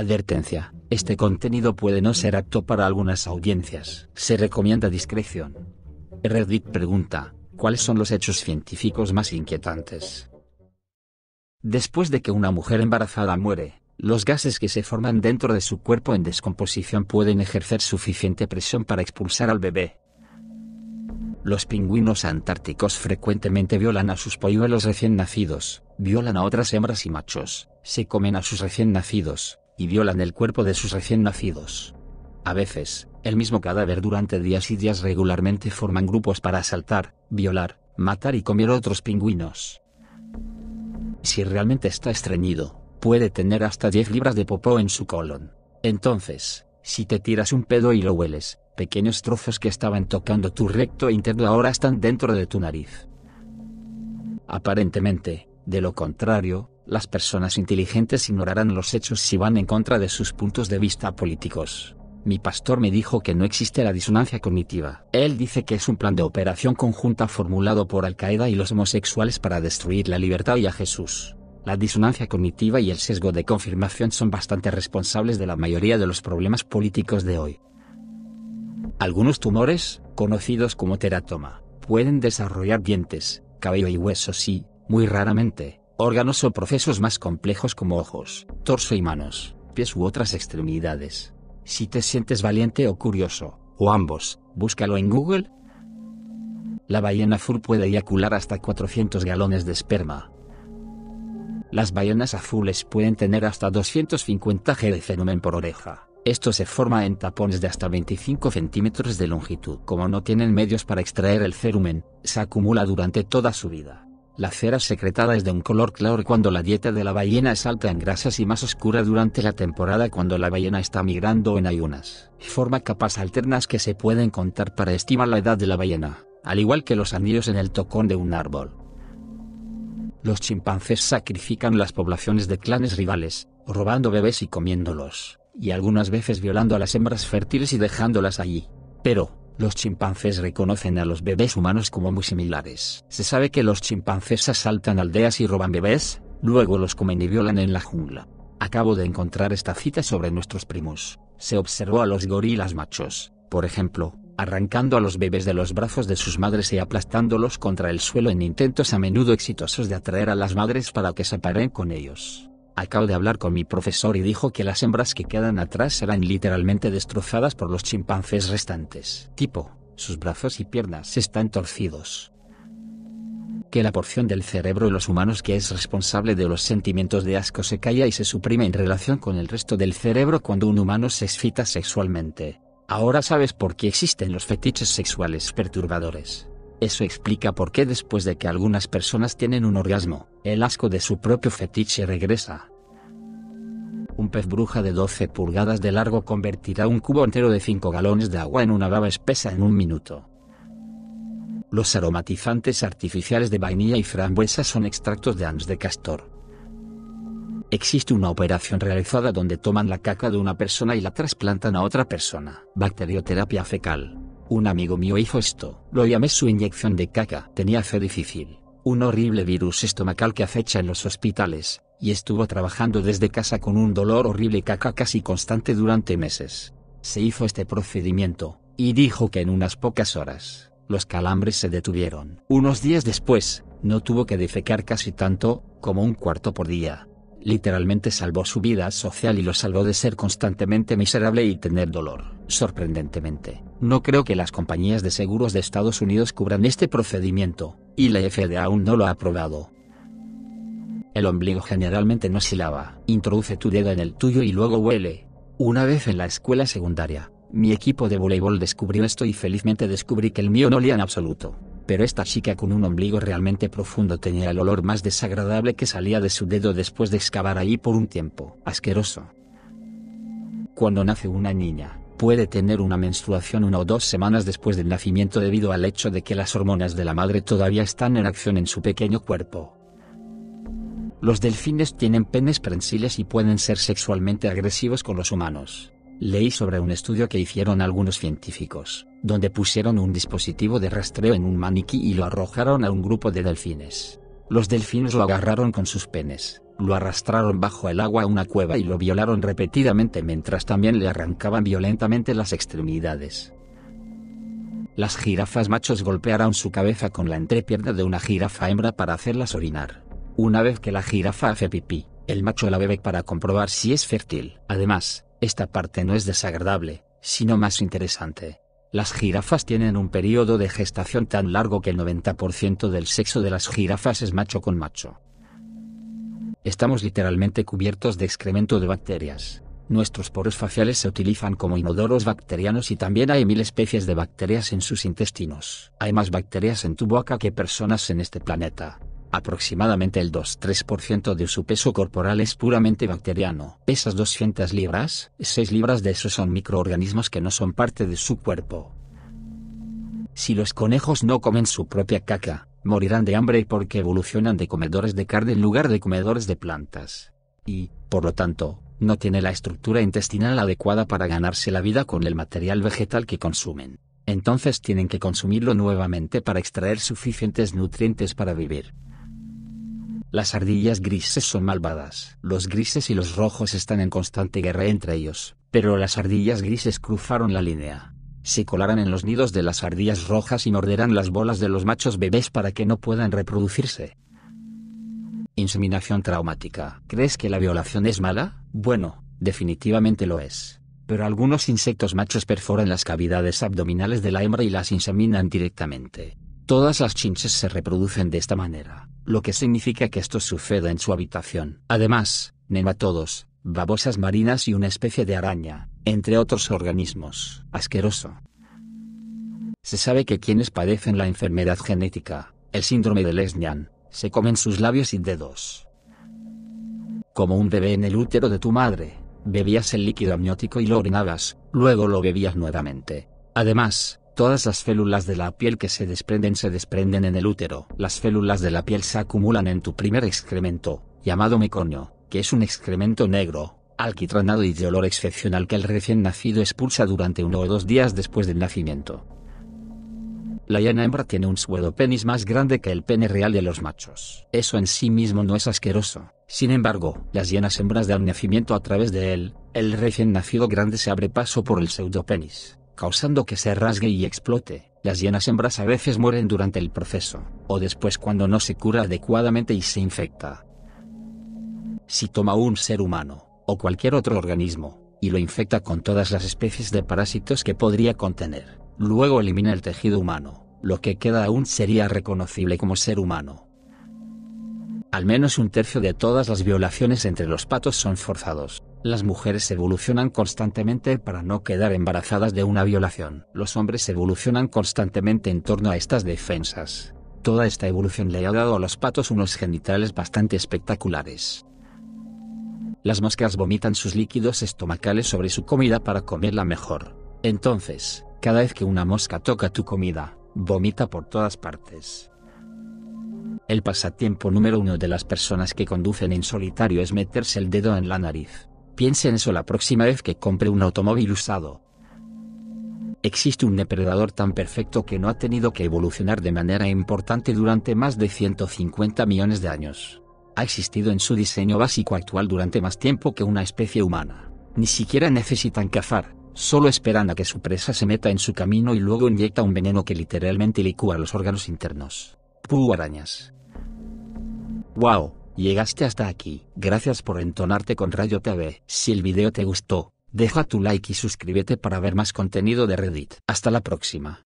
Advertencia. Este contenido puede no ser apto para algunas audiencias. Se recomienda discreción. Reddit pregunta, ¿cuáles son los hechos científicos más inquietantes? Después de que una mujer embarazada muere, los gases que se forman dentro de su cuerpo en descomposición pueden ejercer suficiente presión para expulsar al bebé. Los pingüinos antárticos frecuentemente violan a sus polluelos recién nacidos, violan a otras hembras y machos, se comen a sus recién nacidos, y violan el cuerpo de sus recién nacidos. A veces, el mismo cadáver durante días y días regularmente forman grupos para asaltar, violar, matar y comer otros pingüinos. Si realmente está estreñido, puede tener hasta 10 libras de popó en su colon. Entonces, si te tiras un pedo y lo hueles, pequeños trozos que estaban tocando tu recto e interno ahora están dentro de tu nariz. Aparentemente, de lo contrario, las personas inteligentes ignorarán los hechos si van en contra de sus puntos de vista políticos. Mi pastor me dijo que no existe la disonancia cognitiva. Él dice que es un plan de operación conjunta formulado por Al-Qaeda y los homosexuales para destruir la libertad y a Jesús. La disonancia cognitiva y el sesgo de confirmación son bastante responsables de la mayoría de los problemas políticos de hoy. Algunos tumores, conocidos como teratoma, pueden desarrollar dientes, cabello y huesos y, muy raramente, órganos o procesos más complejos como ojos, torso y manos, pies u otras extremidades. Si te sientes valiente o curioso, o ambos, búscalo en Google. La ballena azul puede eyacular hasta 400 galones de esperma. Las ballenas azules pueden tener hasta 250 g de cerumen por oreja. Esto se forma en tapones de hasta 25 centímetros de longitud. Como no tienen medios para extraer el cerumen, se acumula durante toda su vida. La cera secretada es de un color claro cuando la dieta de la ballena es alta en grasas y más oscura durante la temporada cuando la ballena está migrando en ayunas. Forma capas alternas que se pueden contar para estimar la edad de la ballena, al igual que los anillos en el tocón de un árbol. Los chimpancés sacrifican las poblaciones de clanes rivales, robando bebés y comiéndolos, y algunas veces violando a las hembras fértiles y dejándolas allí. Pero, los chimpancés reconocen a los bebés humanos como muy similares. Se sabe que los chimpancés asaltan aldeas y roban bebés, luego los comen y violan en la jungla. Acabo de encontrar esta cita sobre nuestros primos. Se observó a los gorilas machos, por ejemplo, arrancando a los bebés de los brazos de sus madres y aplastándolos contra el suelo en intentos a menudo exitosos de atraer a las madres para que se paren con ellos. Acabo de hablar con mi profesor y dijo que las hembras que quedan atrás serán literalmente destrozadas por los chimpancés restantes. Tipo, sus brazos y piernas están torcidos. Que la porción del cerebro de los humanos que es responsable de los sentimientos de asco se calla y se suprime en relación con el resto del cerebro cuando un humano se excita sexualmente. Ahora sabes por qué existen los fetiches sexuales perturbadores. Eso explica por qué después de que algunas personas tienen un orgasmo, el asco de su propio fetiche regresa. Un pez bruja de 12 pulgadas de largo convertirá un cubo entero de 5 galones de agua en una baba espesa en un minuto. Los aromatizantes artificiales de vainilla y frambuesa son extractos de ans de castor. Existe una operación realizada donde toman la caca de una persona y la trasplantan a otra persona. Bacterioterapia fecal. Un amigo mío hizo esto. Lo llamé su inyección de caca. Tenía fe difícil. Un horrible virus estomacal que acecha en los hospitales, y estuvo trabajando desde casa con un dolor horrible caca casi constante durante meses. Se hizo este procedimiento, y dijo que en unas pocas horas, los calambres se detuvieron. Unos días después, no tuvo que defecar casi tanto, como un cuarto por día. Literalmente salvó su vida social y lo salvó de ser constantemente miserable y tener dolor, sorprendentemente. No creo que las compañías de seguros de Estados Unidos cubran este procedimiento, y la FDA aún no lo ha aprobado. El ombligo generalmente no se lava. Introduce tu dedo en el tuyo y luego huele. Una vez en la escuela secundaria, mi equipo de voleibol descubrió esto y felizmente descubrí que el mío no olía en absoluto. Pero esta chica con un ombligo realmente profundo tenía el olor más desagradable que salía de su dedo después de excavar allí por un tiempo. Asqueroso. Cuando nace una niña, puede tener una menstruación una o dos semanas después del nacimiento debido al hecho de que las hormonas de la madre todavía están en acción en su pequeño cuerpo. Los delfines tienen penes prensiles y pueden ser sexualmente agresivos con los humanos. Leí sobre un estudio que hicieron algunos científicos, donde pusieron un dispositivo de rastreo en un maniquí y lo arrojaron a un grupo de delfines. Los delfines lo agarraron con sus penes, lo arrastraron bajo el agua a una cueva y lo violaron repetidamente mientras también le arrancaban violentamente las extremidades. Las jirafas machos golpearon su cabeza con la entrepierna de una jirafa hembra para hacerlas orinar. Una vez que la jirafa hace pipí, el macho la bebe para comprobar si es fértil. Además, esta parte no es desagradable, sino más interesante. Las jirafas tienen un periodo de gestación tan largo que el 90% del sexo de las jirafas es macho con macho. Estamos literalmente cubiertos de excremento de bacterias. Nuestros poros faciales se utilizan como inodoros bacterianos y también hay mil especies de bacterias en sus intestinos. Hay más bacterias en tu boca que personas en este planeta. Aproximadamente el 2-3% de su peso corporal es puramente bacteriano. Pesas 200 libras, 6 libras de eso son microorganismos que no son parte de su cuerpo. Si los conejos no comen su propia caca, morirán de hambre porque evolucionan de comedores de carne en lugar de comedores de plantas. Y, por lo tanto, no tiene la estructura intestinal adecuada para ganarse la vida con el material vegetal que consumen. Entonces tienen que consumirlo nuevamente para extraer suficientes nutrientes para vivir. Las ardillas grises son malvadas. Los grises y los rojos están en constante guerra entre ellos, pero las ardillas grises cruzaron la línea. Se colaran en los nidos de las ardillas rojas y morderán las bolas de los machos bebés para que no puedan reproducirse. Inseminación traumática. ¿Crees que la violación es mala? Bueno, definitivamente lo es. Pero algunos insectos machos perforan las cavidades abdominales de la hembra y las inseminan directamente. Todas las chinches se reproducen de esta manera lo que significa que esto sucede en su habitación. Además, nematodos, babosas marinas y una especie de araña, entre otros organismos. Asqueroso. Se sabe que quienes padecen la enfermedad genética, el síndrome de Lesnian, se comen sus labios y dedos. Como un bebé en el útero de tu madre, bebías el líquido amniótico y lo orinabas, luego lo bebías nuevamente. Además, Todas las células de la piel que se desprenden se desprenden en el útero. Las células de la piel se acumulan en tu primer excremento, llamado meconio, que es un excremento negro, alquitranado y de olor excepcional que el recién nacido expulsa durante uno o dos días después del nacimiento. La llana hembra tiene un pseudopenis más grande que el pene real de los machos. Eso en sí mismo no es asqueroso. Sin embargo, las llenas hembras dan nacimiento a través de él, el recién nacido grande se abre paso por el pseudopenis causando que se rasgue y explote. Las llenas hembras a veces mueren durante el proceso, o después cuando no se cura adecuadamente y se infecta. Si toma un ser humano, o cualquier otro organismo, y lo infecta con todas las especies de parásitos que podría contener, luego elimina el tejido humano, lo que queda aún sería reconocible como ser humano. Al menos un tercio de todas las violaciones entre los patos son forzados. Las mujeres evolucionan constantemente para no quedar embarazadas de una violación. Los hombres evolucionan constantemente en torno a estas defensas. Toda esta evolución le ha dado a los patos unos genitales bastante espectaculares. Las moscas vomitan sus líquidos estomacales sobre su comida para comerla mejor. Entonces, cada vez que una mosca toca tu comida, vomita por todas partes. El pasatiempo número uno de las personas que conducen en solitario es meterse el dedo en la nariz. Piense en eso la próxima vez que compre un automóvil usado. Existe un depredador tan perfecto que no ha tenido que evolucionar de manera importante durante más de 150 millones de años. Ha existido en su diseño básico actual durante más tiempo que una especie humana. Ni siquiera necesitan cazar, solo esperan a que su presa se meta en su camino y luego inyecta un veneno que literalmente licúa los órganos internos. Pú arañas. ¡Wow! Llegaste hasta aquí. Gracias por entonarte con Rayo TV. Si el video te gustó, deja tu like y suscríbete para ver más contenido de Reddit. Hasta la próxima.